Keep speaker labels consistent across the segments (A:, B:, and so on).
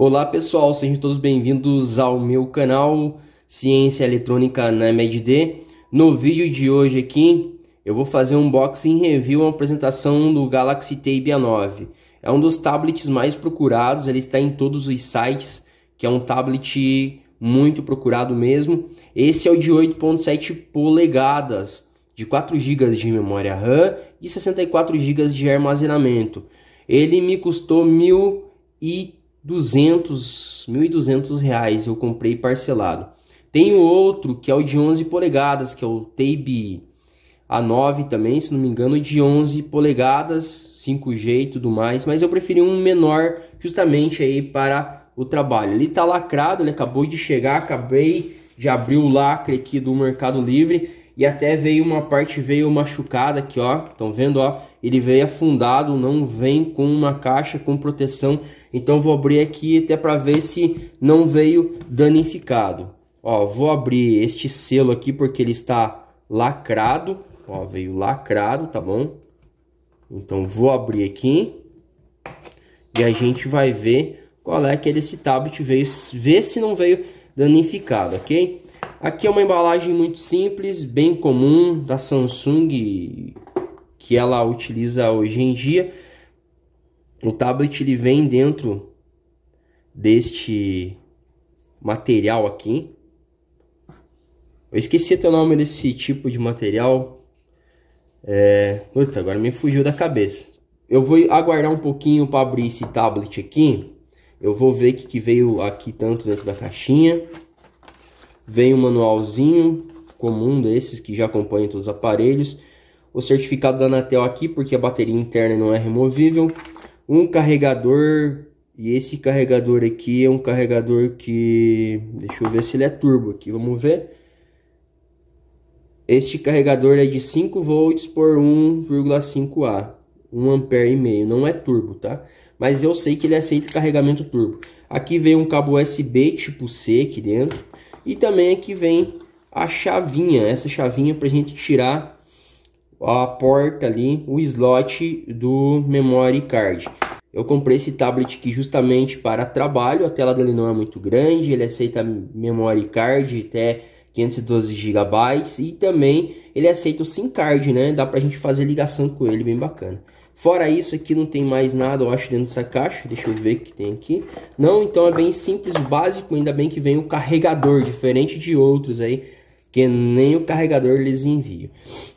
A: Olá pessoal, sejam todos bem-vindos ao meu canal Ciência Eletrônica na MedD. No vídeo de hoje aqui eu vou fazer um unboxing review, uma apresentação do Galaxy Tab A9. É um dos tablets mais procurados, ele está em todos os sites, que é um tablet muito procurado mesmo. Esse é o de 8.7 polegadas, de 4 GB de memória RAM e 64 GB de armazenamento. Ele me custou 1.000 e 200, 1.200 reais eu comprei parcelado. Tem outro que é o de 11 polegadas, que é o Tabe A9 também, se não me engano, de 11 polegadas, 5G e tudo mais, mas eu preferi um menor justamente aí para o trabalho. Ele tá lacrado, ele acabou de chegar, acabei de abrir o lacre aqui do Mercado Livre e até veio uma parte veio machucada aqui, ó. Estão vendo, ó? Ele veio afundado, não vem com uma caixa com proteção então vou abrir aqui até para ver se não veio danificado. Ó, vou abrir este selo aqui porque ele está lacrado. Ó, veio lacrado, tá bom? Então vou abrir aqui e a gente vai ver qual é que é desse tablet veio, ver se não veio danificado, ok? Aqui é uma embalagem muito simples, bem comum da Samsung que ela utiliza hoje em dia o tablet ele vem dentro deste material aqui. Eu esqueci até o nome desse tipo de material. É... Puta, agora me fugiu da cabeça. Eu vou aguardar um pouquinho para abrir esse tablet aqui. Eu vou ver o que, que veio aqui tanto dentro da caixinha. Vem um manualzinho comum desses que já acompanham todos os aparelhos. O certificado da Anatel aqui, porque a bateria interna não é removível um carregador. E esse carregador aqui é um carregador que... Deixa eu ver se ele é turbo aqui, vamos ver. Este carregador é de 5 volts por 1,5 A. 1 ampere e meio, não é turbo, tá? Mas eu sei que ele aceita carregamento turbo. Aqui vem um cabo USB tipo C aqui dentro. E também aqui vem a chavinha, essa chavinha para gente tirar a porta ali, o slot do memory card. Eu comprei esse tablet aqui justamente para trabalho, a tela dele não é muito grande, ele aceita memory card até 512 GB e também ele aceita o SIM card, né? Dá pra gente fazer ligação com ele, bem bacana. Fora isso, aqui não tem mais nada, eu acho, dentro dessa caixa. Deixa eu ver o que tem aqui. Não, então é bem simples, básico. Ainda bem que vem o carregador, diferente de outros aí que nem o carregador eles enviam.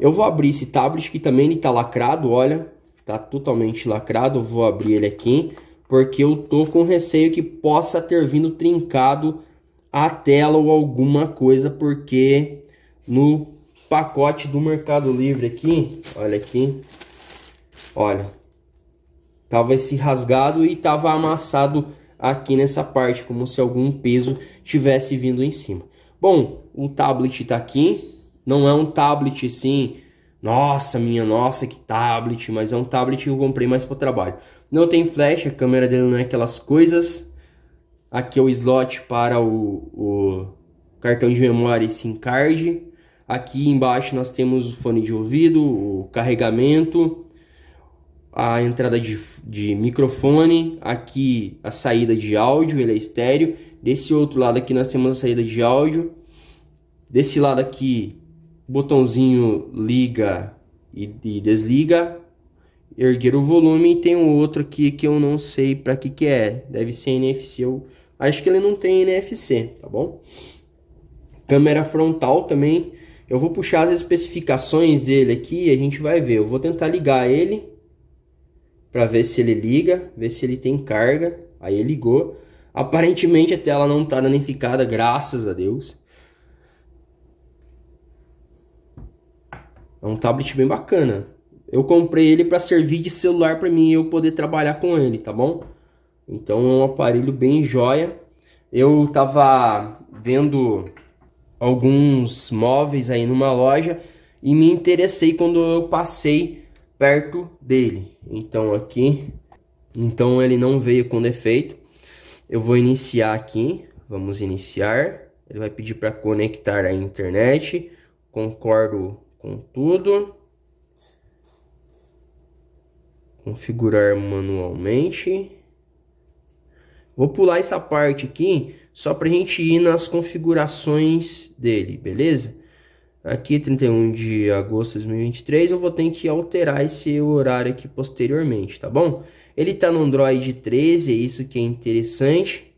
A: Eu vou abrir esse tablet que também está lacrado, olha, está totalmente lacrado, vou abrir ele aqui, porque eu tô com receio que possa ter vindo trincado a tela ou alguma coisa, porque no pacote do Mercado Livre aqui, olha aqui, olha, tava esse rasgado e tava amassado aqui nessa parte, como se algum peso tivesse vindo em cima. Bom, o tablet está aqui. Não é um tablet assim, nossa, minha nossa, que tablet, mas é um tablet que eu comprei mais para trabalho. Não tem flash, a câmera dele não é aquelas coisas. Aqui é o slot para o, o cartão de memória e SIM card. Aqui embaixo nós temos o fone de ouvido, o carregamento, a entrada de, de microfone, aqui a saída de áudio, ele é estéreo. Desse outro lado aqui nós temos a saída de áudio. Desse lado aqui, botãozinho liga e, e desliga. Erguer o volume. E tem um outro aqui que eu não sei para que que é. Deve ser NFC. Eu acho que ele não tem NFC, tá bom? Câmera frontal também. Eu vou puxar as especificações dele aqui e a gente vai ver. Eu vou tentar ligar ele para ver se ele liga, ver se ele tem carga. Aí ligou. Aparentemente a tela não está danificada, graças a Deus. É um tablet bem bacana. Eu comprei ele para servir de celular para mim e eu poder trabalhar com ele, tá bom? Então é um aparelho bem joia. Eu tava vendo alguns móveis aí numa loja e me interessei quando eu passei perto dele. Então aqui, então ele não veio com defeito. Eu vou iniciar aqui, vamos iniciar. Ele vai pedir para conectar a internet. Concordo com tudo. Configurar manualmente. Vou pular essa parte aqui só para a gente ir nas configurações dele, beleza? aqui 31 de agosto de 2023, eu vou ter que alterar esse horário aqui posteriormente, tá bom? Ele está no Android 13, é isso que é interessante.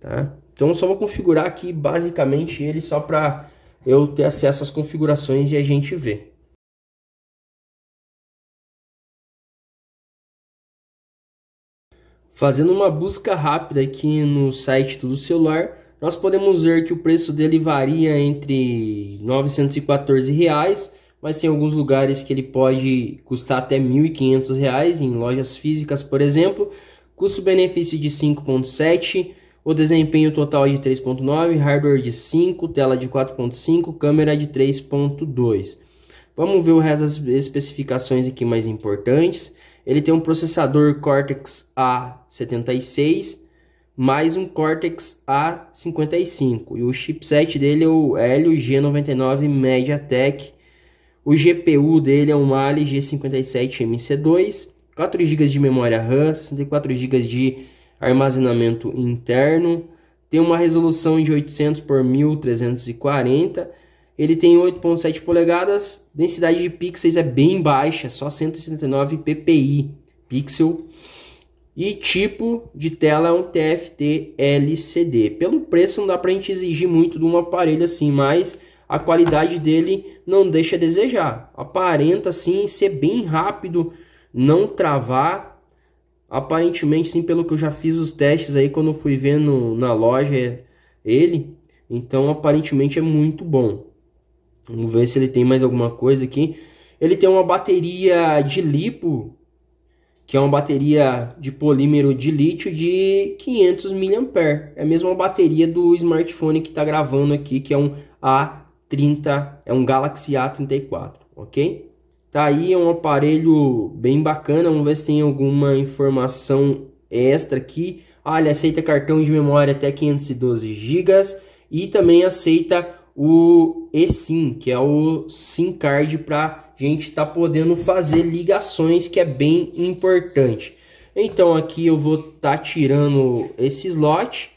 A: Tá? Então só vou configurar aqui basicamente ele só para eu ter acesso às configurações e a gente ver. Fazendo uma busca rápida aqui no site do celular, nós podemos ver que o preço dele varia entre R$ 914, reais, mas tem alguns lugares que ele pode custar até R$ 1.500, reais, em lojas físicas, por exemplo. Custo-benefício de 5.7, o desempenho total é de 3.9, hardware de 5, tela de 4.5, câmera de 3.2. Vamos ver o resto das especificações aqui mais importantes. Ele tem um processador Cortex A76, mais um Cortex A55. E o chipset dele é o Helio G99 MediaTek. O GPU dele é um Ali G57MC2, 4 GB de memória RAM, 64 GB de armazenamento interno, tem uma resolução de 800 por 1340. Ele tem 8.7 polegadas, densidade de pixels é bem baixa, só 179 ppi pixel. E tipo de tela é um TFT LCD. Pelo preço não dá para a gente exigir muito de um aparelho assim, mas a qualidade dele não deixa a desejar. Aparenta sim ser bem rápido, não travar. Aparentemente sim, pelo que eu já fiz os testes aí quando fui vendo na loja é ele, então aparentemente é muito bom. Vamos ver se ele tem mais alguma coisa aqui. Ele tem uma bateria de lipo que é uma bateria de polímero de lítio de 500 mAh. É a mesma bateria do smartphone que está gravando aqui, que é um A30, é um Galaxy A34, ok? Tá aí, é um aparelho bem bacana, vamos ver se tem alguma informação extra aqui. Ah, ele aceita cartão de memória até 512 GB e também aceita o eSIM, que é o SIM card para gente está podendo fazer ligações que é bem importante. Então aqui eu vou estar tá tirando esse slot.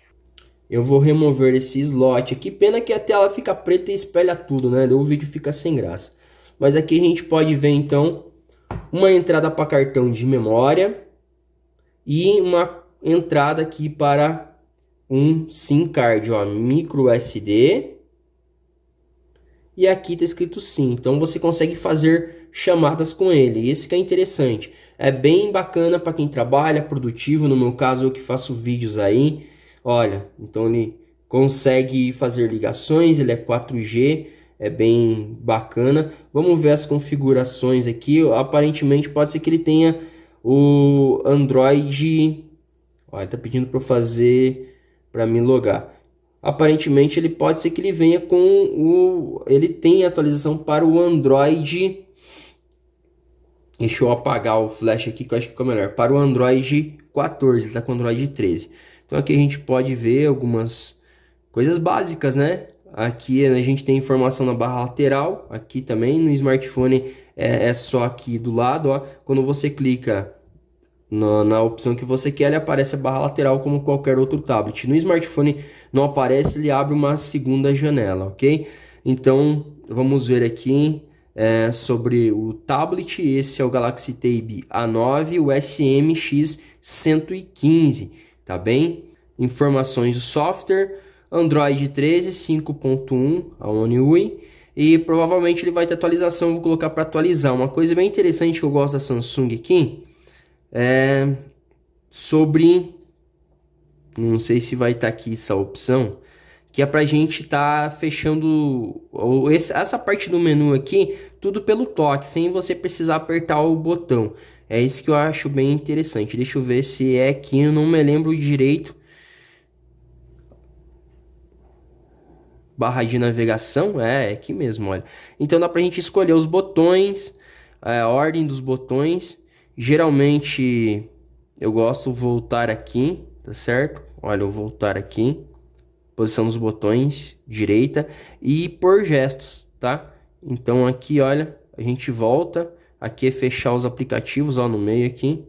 A: Eu vou remover esse slot aqui. Pena que a tela fica preta e espelha tudo, né? O vídeo fica sem graça. Mas aqui a gente pode ver então uma entrada para cartão de memória e uma entrada aqui para um SIM card, ó, micro SD e aqui está escrito sim. Então você consegue fazer chamadas com ele. Esse que é interessante. É bem bacana para quem trabalha, produtivo, no meu caso eu que faço vídeos aí. Olha, então ele consegue fazer ligações, ele é 4G, é bem bacana. Vamos ver as configurações aqui. Aparentemente pode ser que ele tenha o Android. Olha, tá pedindo para fazer para me logar aparentemente ele pode ser que ele venha com o ele tem atualização para o Android deixa eu apagar o flash aqui que eu acho que ficou melhor para o Android 14 está com o Android 13 então aqui a gente pode ver algumas coisas básicas né aqui a gente tem informação na barra lateral aqui também no smartphone é, é só aqui do lado ó quando você clica na, na, opção que você quer, ele aparece a barra lateral como qualquer outro tablet. No smartphone não aparece, ele abre uma segunda janela, ok? Então, vamos ver aqui é, sobre o tablet. Esse é o Galaxy Tab A9, o SMX115, tá bem? Informações do software, Android 13, 5.1, a UI e provavelmente ele vai ter atualização, vou colocar para atualizar. Uma coisa bem interessante que eu gosto da Samsung aqui é, sobre. Não sei se vai estar tá aqui essa opção, que é pra gente tá fechando essa parte do menu aqui, tudo pelo toque, sem você precisar apertar o botão. É isso que eu acho bem interessante. Deixa eu ver se é aqui, eu não me lembro direito. Barra de navegação, é, é aqui mesmo, olha. Então dá pra gente escolher os botões, é, a ordem dos botões Geralmente eu gosto voltar aqui, tá certo? Olha, eu voltar aqui, posição dos botões, direita e por gestos, tá? Então aqui, olha, a gente volta, aqui é fechar os aplicativos, ó, no meio aqui.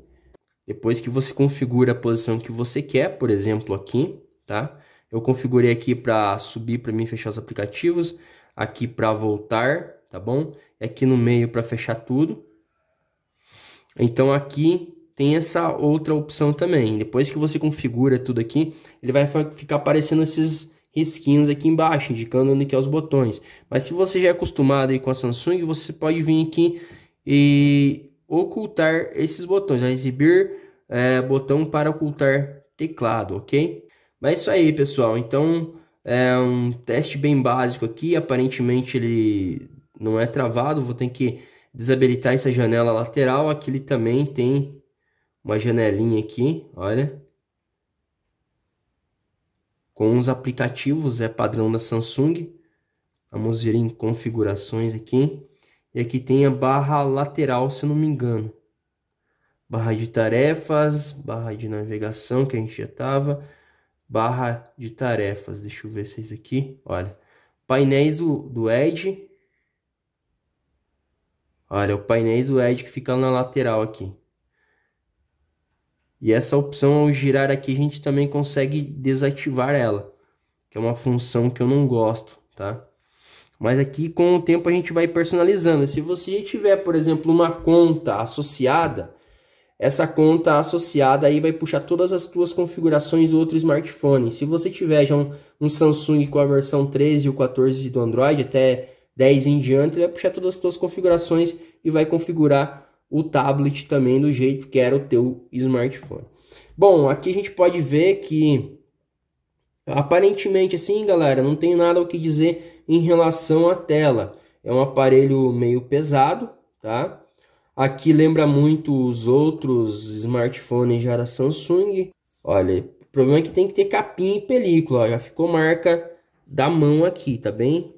A: Depois que você configura a posição que você quer, por exemplo, aqui, tá? Eu configurei aqui para subir para mim fechar os aplicativos, aqui para voltar, tá bom? E aqui no meio para fechar tudo. Então aqui tem essa outra opção também. Depois que você configura tudo aqui, ele vai ficar aparecendo esses risquinhos aqui embaixo, indicando onde que é os botões. Mas se você já é acostumado aí com a Samsung, você pode vir aqui e ocultar esses botões, a exibir é, botão para ocultar teclado, ok? Mas é isso aí, pessoal. Então é um teste bem básico aqui. Aparentemente ele não é travado. Vou ter que desabilitar essa janela lateral. Aqui ele também tem uma janelinha aqui, olha. Com uns aplicativos, é padrão da Samsung. Vamos ir em configurações aqui. E aqui tem a barra lateral, se não me engano. Barra de tarefas, barra de navegação, que a gente já estava. Barra de tarefas, deixa eu ver vocês é aqui, olha. Painéis do, do Edge, Olha, o painéis do Edge que fica na lateral aqui. E essa opção ao girar aqui a gente também consegue desativar ela. Que é uma função que eu não gosto, tá? Mas aqui com o tempo a gente vai personalizando. Se você tiver, por exemplo, uma conta associada, essa conta associada aí vai puxar todas as tuas configurações do outro smartphone. Se você tiver já um, um Samsung com a versão 13 ou 14 do Android, até 10 em diante, ele vai puxar todas as suas configurações e vai configurar o tablet também do jeito que era o teu smartphone. Bom, aqui a gente pode ver que aparentemente assim, galera, não tem nada o que dizer em relação à tela. É um aparelho meio pesado, tá? Aqui lembra muito os outros smartphones já da Samsung. Olha, o problema é que tem que ter capinha e película, ó, já ficou marca da mão aqui, tá bem?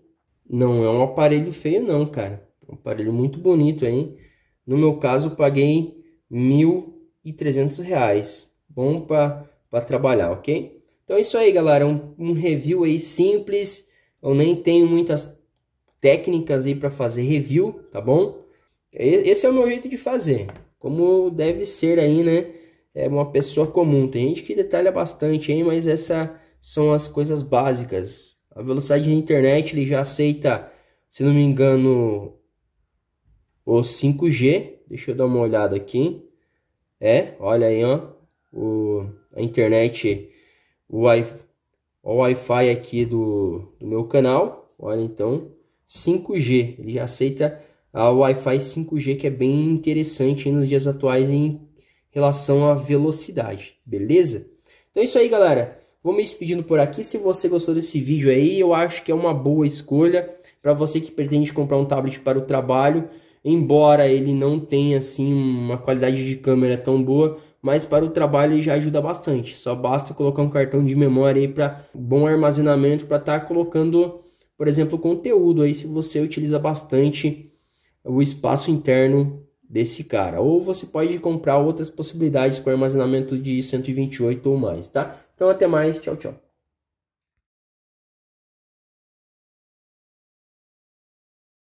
A: Não é um aparelho feio não, cara. É um aparelho muito bonito, hein? No meu caso, eu paguei R$ 1.300. Bom para trabalhar, ok? Então é isso aí, galera. Um, um review aí simples. Eu nem tenho muitas técnicas aí para fazer review, tá bom? Esse é o meu jeito de fazer. Como deve ser aí, né? É uma pessoa comum. Tem gente que detalha bastante, hein? Mas essas são as coisas básicas. A velocidade da internet ele já aceita, se não me engano, o 5G. Deixa eu dar uma olhada aqui. É, olha aí, ó. O, a internet, o Wi-Fi wi aqui do, do meu canal. Olha, então, 5G. Ele já aceita a Wi-Fi 5G, que é bem interessante nos dias atuais em relação à velocidade, beleza? Então é isso aí, galera. Vou me despedindo por aqui. Se você gostou desse vídeo aí, eu acho que é uma boa escolha para você que pretende comprar um tablet para o trabalho, embora ele não tenha assim uma qualidade de câmera tão boa, mas para o trabalho ele já ajuda bastante. Só basta colocar um cartão de memória aí para bom armazenamento para estar tá colocando, por exemplo, conteúdo aí se você utiliza bastante o espaço interno desse cara. Ou você pode comprar outras possibilidades com armazenamento de 128 ou mais, tá? Então até mais, tchau, tchau.